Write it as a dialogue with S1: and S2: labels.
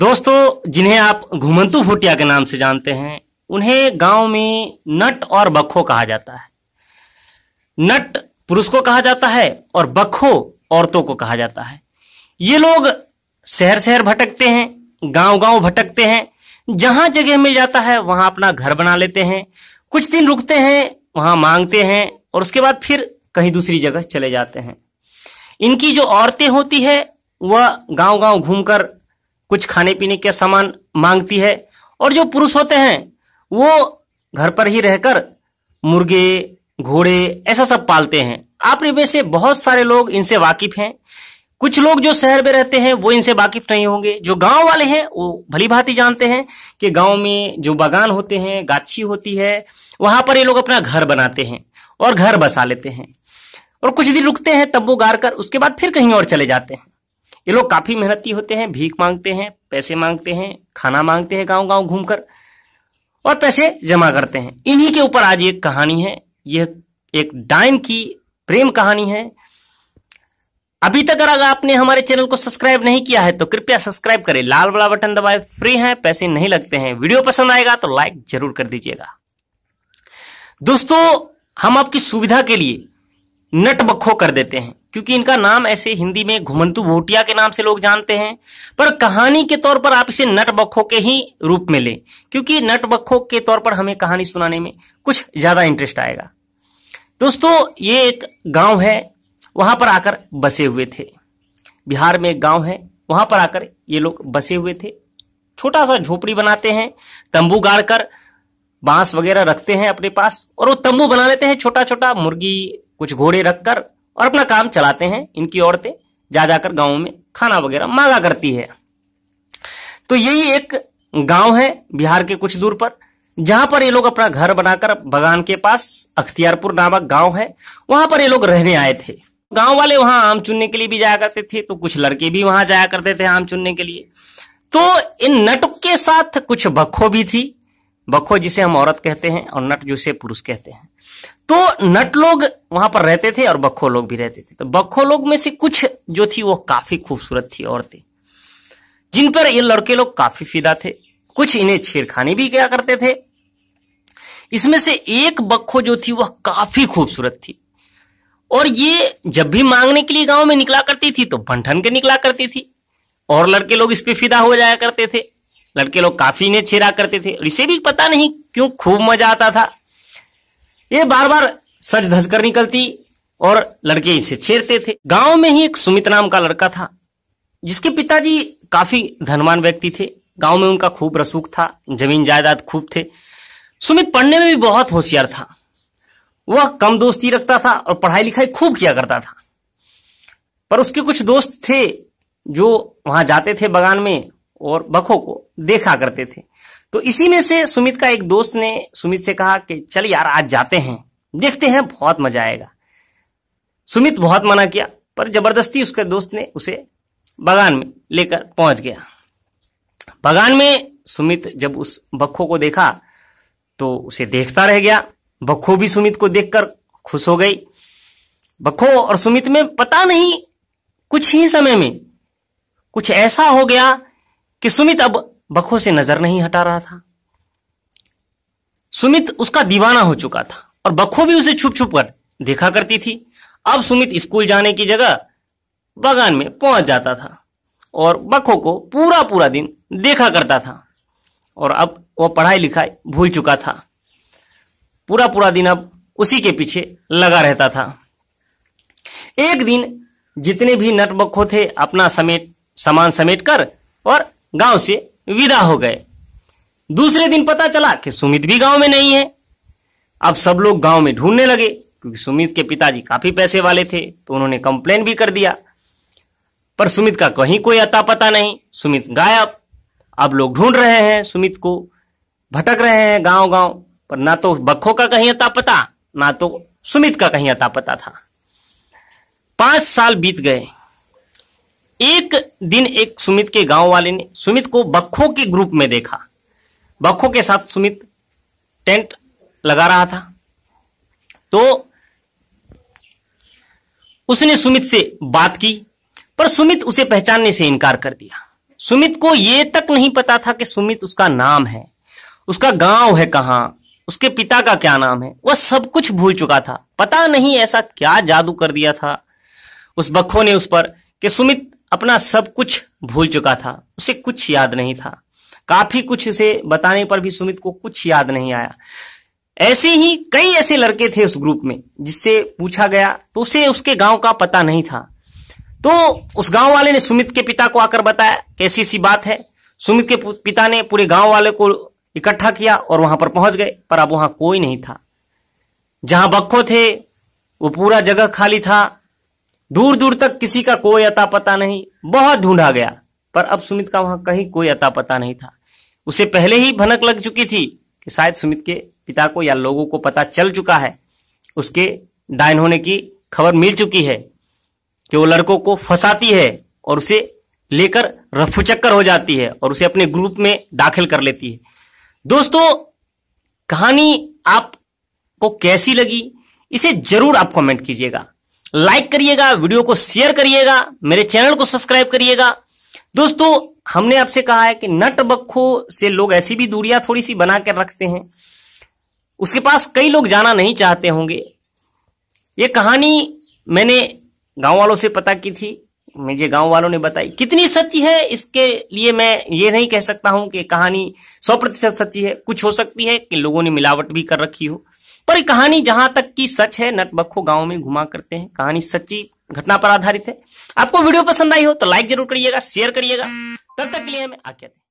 S1: दोस्तों जिन्हें आप घुमंतू भूटिया के नाम से जानते हैं उन्हें गांव में नट और बखो कहा जाता है नट पुरुष को कहा जाता है और बखो औरतों को कहा जाता है ये लोग शहर शहर भटकते हैं गांव गांव भटकते हैं जहां जगह मिल जाता है वहां अपना घर बना लेते हैं कुछ दिन रुकते हैं वहां मांगते हैं और उसके बाद फिर कहीं दूसरी जगह चले जाते हैं इनकी जो औरतें होती है वह गांव गांव घूमकर कुछ खाने पीने के सामान मांगती है और जो पुरुष होते हैं वो घर पर ही रहकर मुर्गे घोड़े ऐसा सब पालते हैं आप में से बहुत सारे लोग इनसे वाकिफ हैं कुछ लोग जो शहर में रहते हैं वो इनसे वाकिफ नहीं होंगे जो गांव वाले हैं वो भली भांति जानते हैं कि गांव में जो बागान होते हैं गाछी होती है वहां पर ये लोग अपना घर बनाते हैं और घर बसा लेते हैं और कुछ दिन रुकते हैं वो गार कर उसके बाद फिर कहीं और चले जाते हैं ये लोग काफ़ी मेहनती होते हैं भीख मांगते हैं पैसे मांगते हैं खाना मांगते हैं गांव गांव घूमकर और पैसे जमा करते हैं इन्हीं के ऊपर आज एक कहानी है यह एक डाइन की प्रेम कहानी है अभी तक अगर आपने हमारे चैनल को सब्सक्राइब नहीं किया है तो कृपया सब्सक्राइब करें लाल बड़ा बटन दबाए फ्री है पैसे नहीं लगते हैं वीडियो पसंद आएगा तो लाइक जरूर कर दीजिएगा दोस्तों हम आपकी सुविधा के लिए नट बखो कर देते हैं क्योंकि इनका नाम ऐसे हिंदी में घुमंतु भोटिया के नाम से लोग जानते हैं पर कहानी के तौर पर आप इसे नटबखो के ही रूप में लें क्योंकि नटबखो के तौर पर हमें कहानी सुनाने में कुछ ज्यादा इंटरेस्ट आएगा दोस्तों ये एक गांव है वहां पर आकर बसे हुए थे बिहार में एक गांव है वहां पर आकर ये लोग बसे हुए थे छोटा सा झोपड़ी बनाते हैं तंबू गाड़कर बांस वगैरह रखते हैं अपने पास और वो तंबू बना लेते हैं छोटा छोटा मुर्गी कुछ घोड़े रखकर और अपना काम चलाते हैं इनकी औरतें जा जाकर गाँव में खाना वगैरह मांगा करती है तो यही एक गांव है बिहार के कुछ दूर पर जहां पर ये लोग अपना घर बनाकर बगान के पास अख्तियारपुर नामक गांव है वहां पर ये लोग रहने आए थे गांव वाले वहां आम चुनने के लिए भी जाया करते थे तो कुछ लड़के भी वहां जाया करते थे आम चुनने के लिए तो इन नट के साथ कुछ बखो भी थी बखो जिसे हम औरत कहते हैं और नट जिसे पुरुष कहते हैं तो नट लोग वहां पर रहते थे और बखो लोग भी रहते थे तो बखो लोग में से कुछ जो थी वो काफी खूबसूरत थी औरतें जिन पर ये लड़के लोग काफी फिदा थे कुछ इन्हें छेड़खानी भी क्या करते थे इसमें से एक बखो जो थी वह काफी खूबसूरत थी और ये जब भी मांगने के लिए गांव में निकला करती थी तो बंठन के निकला करती थी और लड़के लोग इस पे फिदा हो जाया करते थे लड़के लोग काफी इन्हें छेड़ा करते थे और इसे भी पता नहीं क्यों खूब मजा आता था ये बार बार सच धज कर निकलती और लड़के इसे छेड़ते थे गांव में ही एक सुमित नाम का लड़का था जिसके पिताजी काफी धनवान व्यक्ति थे गांव में उनका खूब रसूख था जमीन जायदाद खूब थे सुमित पढ़ने में भी बहुत होशियार था वह कम दोस्ती रखता था और पढ़ाई लिखाई खूब किया करता था पर उसके कुछ दोस्त थे जो वहां जाते थे बगान में और बखों को देखा करते थे तो इसी में से सुमित का एक दोस्त ने सुमित से कहा कि चल यार आज जाते हैं देखते हैं बहुत मजा आएगा सुमित बहुत मना किया पर जबरदस्ती उसके दोस्त ने उसे बगान में लेकर पहुंच गया बगान में सुमित जब उस बखो को देखा तो उसे देखता रह गया बखो भी सुमित को देखकर खुश हो गई बखो और सुमित में पता नहीं कुछ ही समय में कुछ ऐसा हो गया कि सुमित अब बखो से नजर नहीं हटा रहा था सुमित उसका दीवाना हो चुका था और बखो भी उसे छुप छुप कर देखा करती थी अब सुमित स्कूल जाने की जगह बागान में पहुंच जाता था और बखो को पूरा पूरा दिन देखा करता था और अब वह पढ़ाई लिखाई भूल चुका था पूरा पूरा दिन अब उसी के पीछे लगा रहता था एक दिन जितने भी नट बखो थे अपना समेट सामान समेट कर और गांव से विदा हो गए दूसरे दिन पता चला कि सुमित भी गांव में नहीं है अब सब लोग गांव में ढूंढने लगे क्योंकि सुमित के पिताजी काफी पैसे वाले थे तो उन्होंने कंप्लेन भी कर दिया पर सुमित का कहीं कोई अता पता नहीं सुमित गायब अब लोग ढूंढ रहे हैं सुमित को भटक रहे हैं गांव गांव पर ना तो बखो का कहीं अता पता ना तो सुमित का कहीं अता पता था पांच साल बीत गए एक दिन एक सुमित के गांव वाले ने सुमित को बखो के ग्रुप में देखा बखो के साथ सुमित टेंट लगा रहा था तो उसने सुमित से बात की पर सुमित उसे पहचानने से इनकार कर दिया सुमित को यह तक नहीं पता था कि सुमित उसका नाम है उसका गांव है कहां उसके पिता का क्या नाम है वह सब कुछ भूल चुका था पता नहीं ऐसा क्या जादू कर दिया था उस बखो ने उस पर कि सुमित अपना सब कुछ भूल चुका था उसे कुछ याद नहीं था काफी कुछ उसे बताने पर भी सुमित को कुछ याद नहीं आया ऐसे ही कई ऐसे लड़के थे उस ग्रुप में जिससे पूछा गया तो उसे उसके गांव का पता नहीं था तो उस गांव वाले ने सुमित के पिता को आकर बताया कैसी सी बात है सुमित के पिता ने पूरे गांव वाले को इकट्ठा किया और वहां पर पहुंच गए पर अब वहां कोई नहीं था जहां बक्खो थे वो पूरा जगह खाली था दूर दूर तक किसी का कोई अता पता नहीं बहुत ढूंढा गया पर अब सुमित का वहां कहीं कोई अता पता नहीं था उसे पहले ही भनक लग चुकी थी कि शायद सुमित के पिता को या लोगों को पता चल चुका है उसके डायन होने की खबर मिल चुकी है कि वो लड़कों को फंसाती है और उसे लेकर रफू चक्कर हो जाती है और उसे अपने ग्रुप में दाखिल कर लेती है दोस्तों कहानी आपको कैसी लगी इसे जरूर आप कमेंट कीजिएगा लाइक करिएगा वीडियो को शेयर करिएगा मेरे चैनल को सब्सक्राइब करिएगा दोस्तों हमने आपसे कहा है कि नट बखो से लोग ऐसी भी दूरियां थोड़ी सी बना कर रखते हैं उसके पास कई लोग जाना नहीं चाहते होंगे ये कहानी मैंने गांव वालों से पता की थी मुझे गांव वालों ने बताई कितनी सच्ची है इसके लिए मैं ये नहीं कह सकता हूं कि कहानी सौ प्रतिशत सच्ची है कुछ हो सकती है कि लोगों ने मिलावट भी कर रखी हो पर ये कहानी जहां तक की सच है नटबखो गांव में घुमा करते हैं कहानी सच्ची घटना पर आधारित है आपको वीडियो पसंद आई हो तो लाइक जरूर करिएगा शेयर करिएगा तब तक के लिए हमें आज्ञा